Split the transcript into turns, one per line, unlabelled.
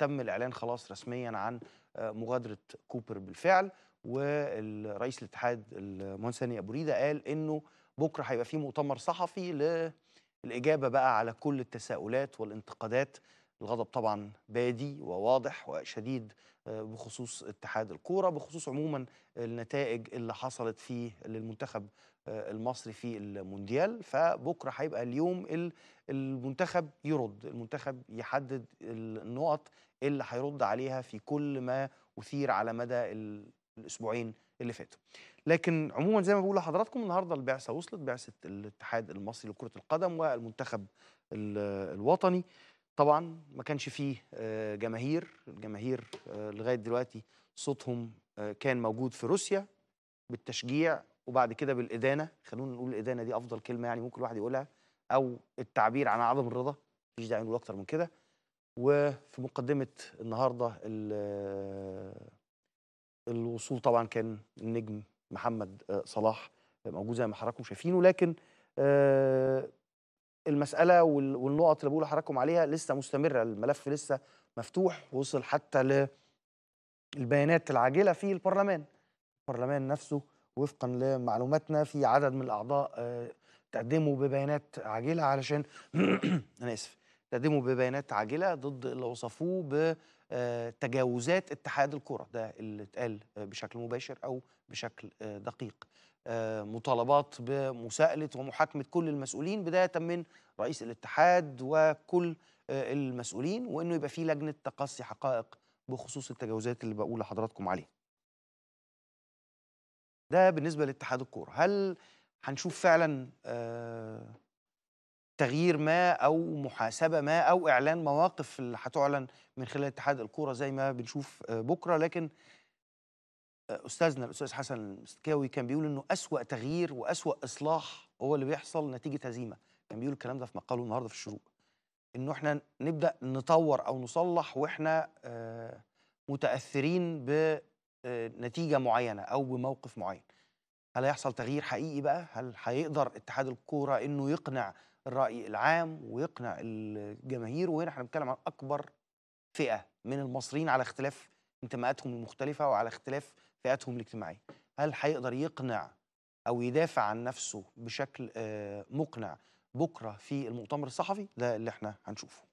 تم الإعلان خلاص رسميا عن آه، مغادرة كوبر بالفعل والرئيس الاتحاد المهندس هاني أبو ريدة قال إنه بكرة هيبقى في مؤتمر صحفي للإجابة بقى على كل التساؤلات والانتقادات الغضب طبعا بادي وواضح وشديد آه، بخصوص اتحاد الكوره بخصوص عموما النتائج اللي حصلت فيه للمنتخب آه، المصري في المونديال فبكره هيبقى اليوم المنتخب يرد المنتخب يحدد النقط اللي هيرد عليها في كل ما اثير على مدى الاسبوعين اللي فاتوا لكن عموما زي ما بقول لحضراتكم النهارده البعثه وصلت بعثه الاتحاد المصري لكره القدم والمنتخب الوطني طبعا ما كانش فيه آه، جماهير الجماهير آه، لغايه دلوقتي صوتهم آه، كان موجود في روسيا بالتشجيع وبعد كده بالادانه خلونا نقول الادانه دي افضل كلمه يعني ممكن الواحد يقولها او التعبير عن عدم الرضا مفيش داعي نقول اكتر من كده وفي مقدمه النهارده الوصول طبعا كان النجم محمد صلاح موجود زي ما حضراتكم شايفينه لكن المساله والنقط اللي بقول لحضراتكم عليها لسه مستمره الملف لسه مفتوح وصل حتى للبيانات العاجله في البرلمان البرلمان نفسه وفقا لمعلوماتنا في عدد من الاعضاء آه، تقدموا ببيانات عاجله علشان انا اسف تقدموا ببيانات عاجله ضد اللي وصفوه ب آه، تجاوزات اتحاد الكره ده اللي اتقال بشكل مباشر او بشكل آه، دقيق آه، مطالبات بمساءله ومحاكمه كل المسؤولين بدايه من رئيس الاتحاد وكل المسؤولين وانه يبقى في لجنه تقصي حقائق بخصوص التجاوزات اللي بقول لحضراتكم عليها ده بالنسبه لاتحاد الكوره هل هنشوف فعلا تغيير ما او محاسبه ما او اعلان مواقف اللي هتعلن من خلال اتحاد الكوره زي ما بنشوف آه، بكره لكن آه، استاذنا الاستاذ حسن المستكاوي كان بيقول انه اسوا تغيير واسوا اصلاح هو اللي بيحصل نتيجه هزيمه كان بيقول الكلام ده في مقاله النهارده في الشروق انه احنا نبدا نطور او نصلح واحنا آه، متاثرين بنتيجه معينه او بموقف معين هل هيحصل تغيير حقيقي بقى؟ هل هيقدر اتحاد الكوره انه يقنع الراي العام ويقنع الجماهير وهنا احنا بنتكلم عن اكبر فئه من المصريين على اختلاف انتماءاتهم المختلفه وعلى اختلاف فئاتهم الاجتماعيه هل هيقدر يقنع او يدافع عن نفسه بشكل آه، مقنع بكره في المؤتمر الصحفي ده اللي احنا هنشوفه